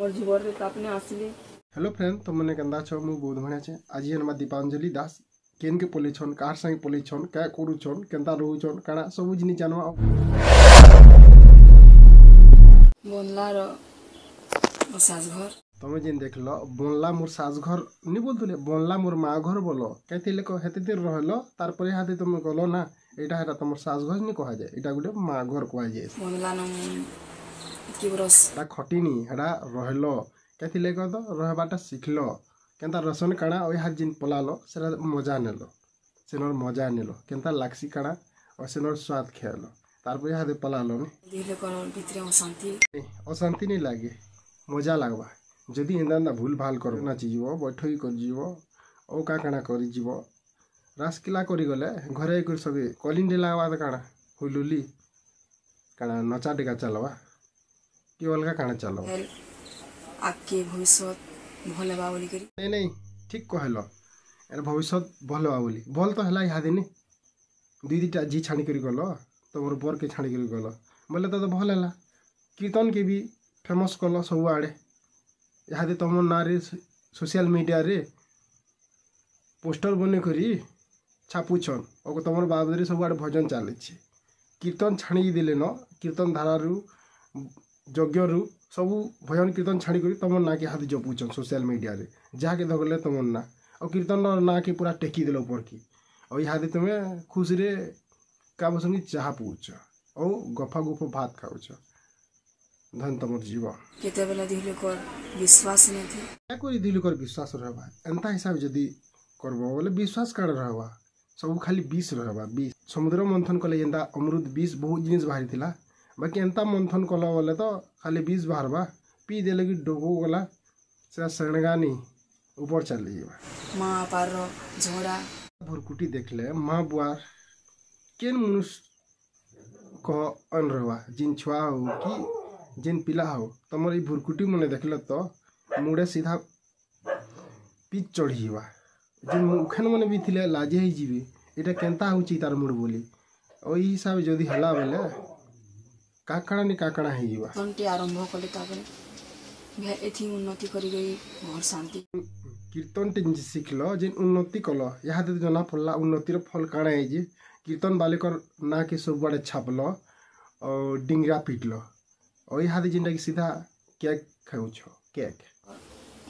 ମୋର ଜୀବନରେ ତ ଆପଣ ଆସିଲେ ହ୍ୟାଲୋ ଫ୍ରେଣ୍ଡ ତୁମମାନେ କେନ୍ତା ଅଛ ମୁଁ ବହୁତ ବଢ଼ିଆ ଅଛେ ଆଜି ହେନ୍ମା ଦୀପାଞ୍ଜଲି ଦାସ କେନ୍କେ ପଲେଇଛନ୍ କାହାର ସାଙ୍ଗେ ପଲେଇଛନ୍ କାଁ କରୁଛନ୍ କେନ୍ତା ରହୁଛନ୍ କାଣା ସବୁ ଜିନିଷ ଜାଣବା ବନ୍ଲାର ଶାଶଘର ତମେ ଯେନ୍ ଦେଖିଲ ବନ୍ଲା ମୋର ଶାଶଘର ନି ବୋଲୁଥିଲେ ବନ୍ଲା ମୋର ମା ଘର ବୋଲ କେତେ ଲୋକ ହେତେ ଦିନ ରହିଲ ପରେ ହାତେ ତମେ ଗଲ ନା ଏଇଟା ହେଟା ତମର ଶାଶଘର ନି କୁହାଯାଏ ଏଇଟା ଗୋଟେ ମା ଘର କୁହାଯାଏ ବନ୍ଲା ଏଟା ଖଟିନି ହେଟା ରହିଲ କେଥିଲେ କହ ତ ରହିବାଟା ଶିଖିଲ କେନ୍ତା ରସନ କାଣା ଓ ଏହା ଯେନ୍ ପଲାଲ ସେଟା ମଜା ନେଲ ସେନର ମଜା ନେଲ କେନ୍ତା ଲାଗ୍ସି କାଣା ଓ ସେନର ସ୍ୱାଦ ଖେଳ ତାପରେ ଏହା ପଲାଲ ଅଶାନ୍ତି ନାଇଁ ଲାଗେ ମଜା ଲାଗ୍ବା ଯଦି ଏନ୍ତା ଏନ୍ତା ଭୁଲ ଭାଲ କର ନାଚିଯିବ ବୈଠକି କରିଯିବ ଓ କାଁ କାଣା କରିଯିବ ରାସକିଲା କରିଗଲେ ଘରେ କରି ସବୁ କଲିଣ୍ଡେ ଲାଗ୍ବା ତ କାଣା ହୁଲୁଲି କାଣା ନଚା ଟିକା ଚାଲ୍ବା ट्यूबवेल का काने चलो आगे भविष्य भल बा बोली करी नहीं नहीं ठीक कहलो এর ভবিষ্যৎ ভল হওয়া বলি ভল তো হলা ইহাদিনি দুই দুইটা জি ছাড়ি করি গল তোমার বরকে ছাড়ি করি গল বলে তো ভল হলা কীর্তনকে বি ফেমস কল সবুআড়ে ইহাদি তোম নাঁরে সোশিয়াল মিডিয়ারে পোস্টর বনে করি ছাপুছন ও তোমার বাবদরে সবুআড়ে ভজন চালিছে কীর্তন ছাড়ি দিলে ন কীর্তন ধারারু ଯଜ୍ଞରୁ ସବୁ ଭଜନ କୀର୍ତ୍ତନ ଛାଡ଼ିକରି ତମର୍ ନାଁକେ ଇହାଦେ ଜପୁଛନ୍ ସୋସିଆଲ୍ ମିଡ଼ିଆରେ ଯାହାକେ ଧରଲେ ତମର୍ ନାଁ ଆଉ କୀର୍ତ୍ତନର ନାଁକେ ପୁରା ଟେକିଦେଲ ଉପର୍କି ଆଉ ଇହାଦେ ତୁମେ ଖୁସିରେ କାହା ସଙ୍ଗେ ଚାହା ପିଉଛ ଆଉ ଗଫା ଗୁଫ ଭାତ ଖାଉଛ ଧନ ତମର ଜୀବ କେତେବେଲେ ଦୁଇ ଲୋକର ବିଶ୍ୱାସ ନେଇଥି କରି ଦୁଇ ଲୋକର ବିଶ୍ୱାସ ରହିବା ଏନ୍ତା ହିସାବ ଯଦି କରବ ବୋଲେ ବିଶ୍ୱାସ କାଣ ରହିବା ସବୁ ଖାଲି ବିଷ ରହିବା ବିଷ ସମୁଦ୍ର ମନ୍ଥନ କଲେ ଯେନ୍ତା ଅମୃତ ବିଷ ବହୁତ ଜିନିଷ ବାହାରିଥିଲା बाकी एंता मंथन कला बोले तो खाली बीज बाहर बा पी दे कि डोग गला से श्रेणगानी ऊपर चल जा भुरकुटी देखले माँ बुआ केन मनुष्य को अन जिन छुआ हो कि जिन पिला हो तुम ये भुरकुटी मन देखले तो मुड़े सीधा पीच चढ़ीवा जिन उखेन मन भी थी लाजे ही जीवी ये केन्ता हूँ तार मुड़ बोली ओ ये हिसाब जदि हला बोले କାକଡ଼ା ନି କାକଡ଼ା ହେଇଯିବା କୀର୍ତ୍ତନଟି ଆରମ୍ଭ କଲେ ତାପରେ ଏଥି ଉନ୍ନତି କରିକରି ଘର ଶାନ୍ତି କୀର୍ତ୍ତନଟି ଶିଖିଲ ଯେନ୍ ଉନ୍ନତି କଲ ଏହା ଯଦି ଜଣା ପଡ଼ଲା ଉନ୍ନତିର ଫଲ କାଣା ହେଇଛି କୀର୍ତ୍ତନ ବାଲିକର ନାଁକେ ସବୁଆଡ଼େ ଛାପଲ ଆଉ ଡିଙ୍ଗରା ପିଟଲ ଆଉ ଇହାଦେ ଯେନ୍ଟାକି ସିଧା କେକ୍ ଖାଉଛ କେକ୍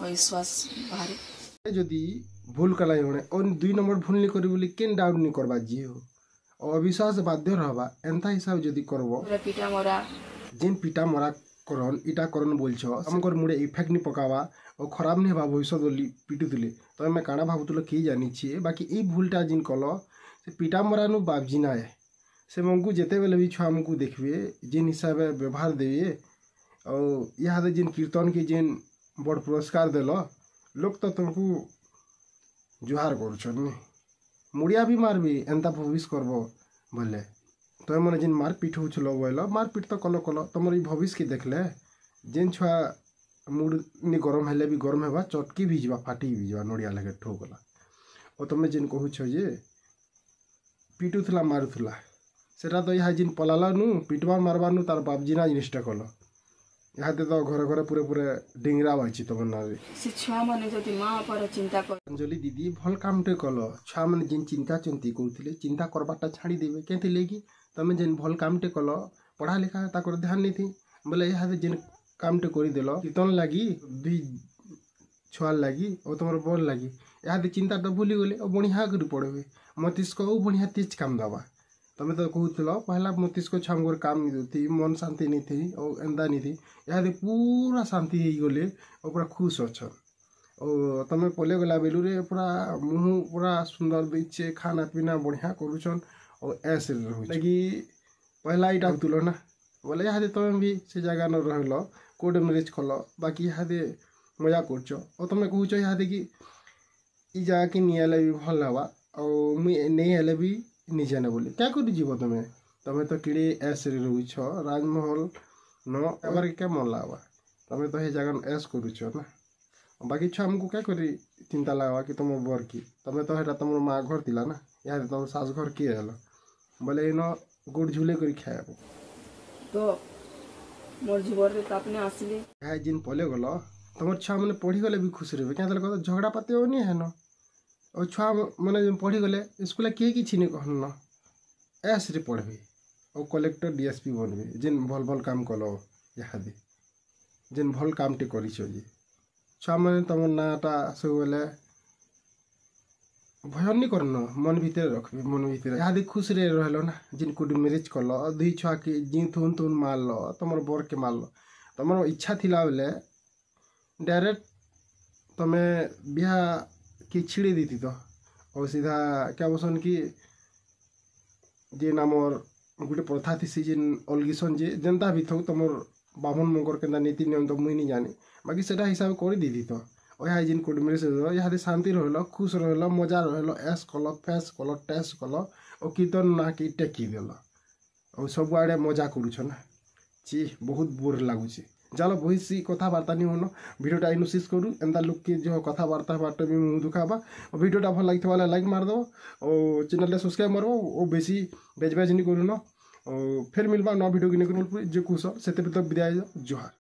ବିଶ୍ୱାସ ବାହାରେ ଯଦି ଭୁଲ କଲା ଜଣେ ଆଉ ଦୁଇ ନମ୍ବର ଭୁଲ ନି କରିବ ବୋଲି କେନ୍ ଡାଉଟ୍ ନି କରବା ଯିଏ ହଉ অবিশ্বাস বাধ্য হবা এন্তা হিসাব যদি করব পিটা মরা যেন পিটা মরা করন ইটা করন বলছ আমকর মুড়ে ইফেক্ট নি পকাবা ও খরাব নি হবা ভবিষ্যৎ বলি পিটুতুলে তো আমি কানা ভাবুতুল কি জানিছি বাকি এই ভুলটা যিন কল সে পিটা মরানু বাবজি না ସେମାନଙ୍କୁ ଯେତେବେଳେ ବି ଛୁଆମାନଙ୍କୁ ଦେଖିବେ ଯେନ୍ ହିସାବରେ ବ୍ୟବହାର ଦେବେ ଆଉ ଇହାଦେ ଯେନ୍ କୀର୍ତ୍ତନକେ ଯେନ୍ ବଡ଼ ପୁରସ୍କାର ଦେଲ ଲୋକ ତ ତମକୁ ଜୁହାର କରୁଛନ୍ ମୁଡ଼ିଆ ବି ମାରବି ଏନ୍ତା ଭବିଷ କରବ ବୋଇଲେ ତମେମାନେ ଯେନ୍ ମାରପିଟ୍ ହଉଥିଲ ବୋଇଲ ମାରପିଟ୍ ତ କଲ କଲ ତମର ଏଇ ଭବିଷ୍ୟକେ ଦେଖଲେ ଯେନ୍ ଛୁଆ ମୁଡ଼ ନି ଗରମ ହେଲେ ବି ଗରମ ହେବା ଚଟକି ବି ଯିବା ଫାଟି ବି ଯିବା ନଡ଼ିଆ ଲାଗେ ଠୋ ଗଲା ଓ ତମେ ଯେନ୍ କହୁଛ ଯେ ପିଟୁଥିଲା ମାରୁଥିଲା ସେଟା ତ ଏହା ଯେନ୍ ପଲାଲାନୁ ପିଟବା ମାରବାନୁ ତାର ବାପଜିନା ଜିନିଷଟା କଲ ইহাতে তো ঘরে ঘরে পুরে পুরে ডিংরা বাইছি তোমার না সে ছুয়া মানে যদি মা পর চিন্তা কর অঞ্জলি দিদি ভল কামটে কল ছুয়া মানে যে চিন্তা চিন্তি করুলে চিন্তা করবারটা ছাড়ি দেবে কেতি লেগি তুমি যে ভল কামটে কল পড়া লেখা তা তাকর ধ্যান নিতি বলে ইহাতে যে কামটে করে দিল কীর্তন লাগি দুই ছুয়ার লাগি ও তোমার বল লাগি ইহাতে চিন্তাটা ভুলি গলে ও বড়িয়া করে পড়বে মস্তিষ্ক ও বড়িয়া তেজ কাম দেবা तुम्हें तो कहूल पहला मतिष्क छुआ काम थी मन शांति नहीं थी और एंदा नहीं थी यहाँ पूरा शांति होगले और पूरा खुश अच्छ और तुम पल गला बेलू रे पूरा मुँह पूरा सुंदर दीचे खाना पीना बढ़िया करुचन पहला यहाँ तुल ना बोले यहाँ तुम भी से जगह न रहल कोड मैरेज कल बाकी यहाँ मजा कर तुम कह यहाँ कि जगह के नहीं भल हवा और मुझे नहीं भी નીચેને બોલી ક્યાં કરી ଯିବ તમે તમે ତ କିଡ଼ି ଏସ୍ରେ ରହୁଛ ରାଜମହଲ ନ ଏବାରେ କେମନ ଲାଗ୍ବା ତମେ ତ ହେଇ ଜାଗାନ ଏସ୍ କରୁଛ ନା ବାକି ଛୁଆ ଆମକୁ କାଁ କରି ଚିନ୍ତା ଲାଗ୍ବା କି ତମ ବର୍ କି ତମେ ତ ହେଟା ତମର ମା ଘର ଥିଲା ନା ଇହାଦେ ତମ ଶାଶ ଘର କିଏ ହେଲା ବୋଲେ ଇନ ଗୋଡ଼ ଝୁଲେଇ କରି ଖାଇବାକୁ ତ ମୋର ଜୀବନରେ ତାପନେ ଆସିଲେ ହେ ଜିନ୍ ପଲେ ଗଲ ତମର ଛୁଆମାନେ ପଢ଼ିଗଲେ ବି ଖୁସି ରହିବେ କାଁ ତାହେଲେ କଥା ଝଗଡ଼ା ପାତି ହେଉନି ହେନ ଆଉ ଛୁଆମାନେ ଯେନ୍ ପଢ଼ିଗଲେ ସ୍କୁଲ୍ରେ କିଏ କିଛି ନି କହନ ଏସ୍ରେ ପଢ଼୍ବେ ଆଉ କଲେକ୍ଟର୍ ଡି ଏସ୍ ପି ବନ୍ବେ ଯେନ୍ ଭଲ୍ ଭଲ୍ କାମ୍ କଲ ଇହାଦେ ଯେନ୍ ଭଲ୍ କାମ୍ଟେ କରିଛ ଯେ ଛୁଆମାନେ ତମର୍ ନାଁଟା ସବୁବେଲେ ଭୟ ନି କରନ ମନ୍ ଭିତରେ ରଖ୍ବେ ମନ୍ ଭିତରେ ଇହାଦେ ଖୁସିରେ ରହେଲ ନା ଯେନ୍ କୋଉଠି ମ୍ୟାରେଜ୍ କଲ ଦୁଇ ଛୁଆକେ ଯେନ୍ ଥୁନ୍ ଥୁନ୍ ମାରଲ ତମର୍ ବର୍କେ ମାରଲ ତମର ଇଚ୍ଛା ଥିଲା ବେଲେ ଡାଇରେକ୍ଟ ତମେ ବିହା कि छिड़ी दी थी तो और सीधा क्या बोसन कि जेन आमर गोटे प्रथा थी जेन अलगिसन जे जेनता भी थो तुम बामन मगर के नीति नियम तो मुई नहीं जानी बाकी सेटा हिसाब कर दी थी तो और यहाँ जेन कुटुम्बी से यहाँ शांति रहिल खुश रहिल मजा रहिल एस कल फेस कल टेस्ट कल और कीर्तन ना कि टेकी दिल और सबुआड़े मजा करुछ ना ची बहुत बोर लगुचे ଚାଲ ବହିସି କଥାବାର୍ତ୍ତା ନି ହନ ଭିଡ଼ିଓଟା ଇନୁ ସିସ୍ କରୁ ଏନ୍ତା ଲୁକ୍କେ ଯେଉଁ କଥାବାର୍ତ୍ତା ହେବାଟା ବି ମୁଁ ଦୁଃଖାବା ଓ ଭିଡ଼ିଓଟା ଭଲ ଲାଗିଥିବା ବେଲେ ଲାଇକ୍ ମାରିଦେବ ଓ ଚ୍ୟାନେଲ୍ରେ ସବସ୍କ୍ରାଇବ୍ ମାରିବ ଓ ବେଶୀ ବେଜ୍ ବେଜ୍ ନି କରୁନ ଓ ଫେର୍ ମିଲ୍ବା ନୂଆ ଭିଡ଼ିଓ କି ନେଇ କରୁନ୍ ଯେ କୁହ ସେତେ ବି ତ ବିଦାୟ ଜୁହାର